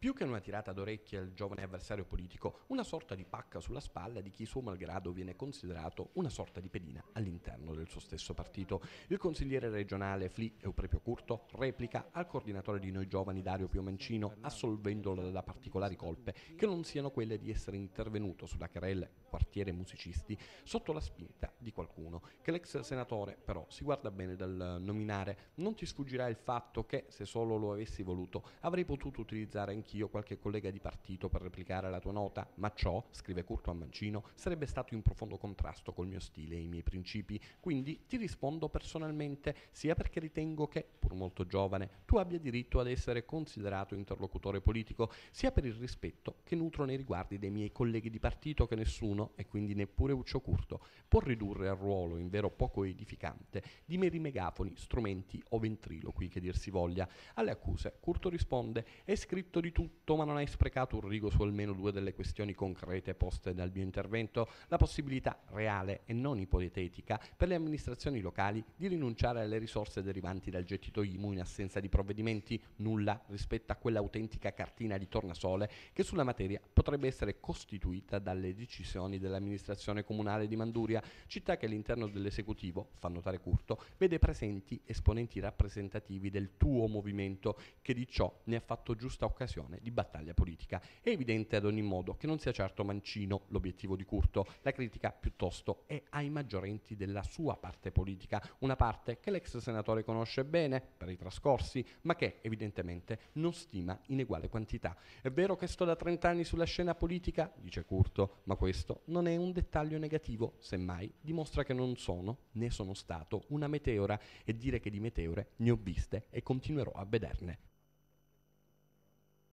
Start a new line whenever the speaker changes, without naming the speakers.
più che una tirata d'orecchie al giovane avversario politico, una sorta di pacca sulla spalla di chi suo malgrado viene considerato una sorta di pedina all'interno del suo stesso partito. Il consigliere regionale Fli Euprepio Curto replica al coordinatore di Noi Giovani Dario Piomancino assolvendolo da particolari colpe che non siano quelle di essere intervenuto sulla querelle quartiere musicisti sotto la spinta di qualcuno che l'ex senatore però si guarda bene dal nominare. Non ti sfuggirà il fatto che, se solo lo avessi voluto, avrei potuto utilizzare anch'io qualche collega di partito per replicare la tua nota, ma ciò, scrive Curto a Mancino, sarebbe stato in profondo contrasto col mio stile e i miei principi. Quindi ti rispondo personalmente, sia perché ritengo che, pur molto giovane, tu abbia diritto ad essere considerato interlocutore politico, sia per il rispetto che nutro nei riguardi dei miei colleghi di partito che nessuno, e quindi neppure Uccio Curto, può ridurre al ruolo invece però poco edificante, di meri megafoni, strumenti o ventriloqui che dir si voglia. Alle accuse Curto risponde «È scritto di tutto, ma non hai sprecato un rigo su almeno due delle questioni concrete poste dal mio intervento, la possibilità reale e non ipotetica per le amministrazioni locali di rinunciare alle risorse derivanti dal gettito IMU in assenza di provvedimenti, nulla rispetto a quell'autentica cartina di tornasole che sulla materia potrebbe essere costituita dalle decisioni dell'amministrazione comunale di Manduria, città che all'interno del dell'esecutivo, fa notare Curto, vede presenti esponenti rappresentativi del tuo movimento che di ciò ne ha fatto giusta occasione di battaglia politica. È evidente ad ogni modo che non sia certo Mancino l'obiettivo di Curto, la critica piuttosto è ai maggiorenti della sua parte politica, una parte che l'ex senatore conosce bene per i trascorsi, ma che evidentemente non stima in uguale quantità. È vero che sto da 30 anni sulla scena politica, dice Curto, ma questo non è un dettaglio negativo, semmai dimostra che non sono sono né sono stato una meteora e dire che di meteore ne ho viste e continuerò a vederne.